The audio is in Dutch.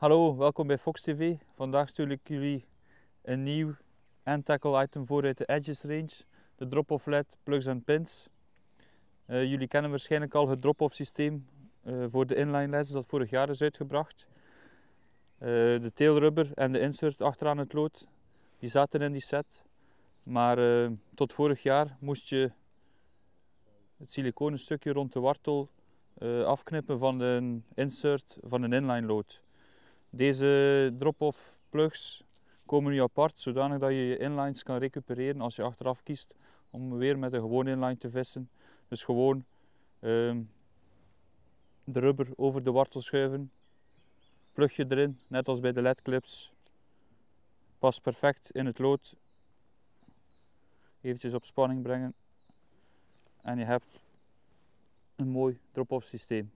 Hallo, welkom bij Fox TV. Vandaag stuur ik jullie een nieuw end tackle item voor uit de Edges range. De drop-off led plugs en pins. Eh, jullie kennen waarschijnlijk al het drop-off systeem eh, voor de inline leds dat vorig jaar is uitgebracht. Eh, de tailrubber en de insert achteraan het lood, die zaten in die set. Maar tot vorig jaar moest je het siliconen stukje rond de wartel afknippen van een insert van een inline lood. Deze drop-off plugs komen nu apart, zodanig dat je je inlines kan recupereren als je achteraf kiest om weer met een gewone inline te vissen. Dus gewoon ehm, de rubber over de wortel schuiven, plugje erin, net als bij de ledclips. Past perfect in het lood. Eventjes op spanning brengen. En je hebt een mooi drop-off systeem.